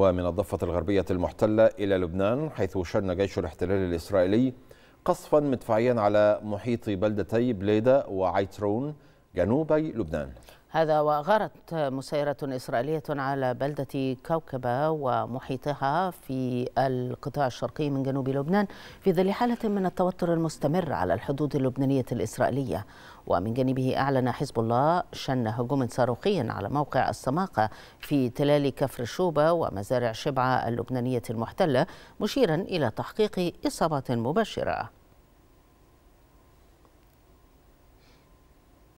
ومن الضفة الغربية المحتلة إلى لبنان حيث شن جيش الاحتلال الإسرائيلي قصفا مدفعيا على محيط بلدتي بليدة وعيترون جنوبي لبنان هذا وغارت مسيرة إسرائيلية على بلدة كوكبة ومحيطها في القطاع الشرقي من جنوب لبنان في ظل حالة من التوتر المستمر على الحدود اللبنانية الإسرائيلية ومن جانبه أعلن حزب الله شن هجوم صاروخي على موقع السماقة في تلال كفر شوبة ومزارع شبعة اللبنانية المحتلة مشيرا إلى تحقيق إصابات مباشرة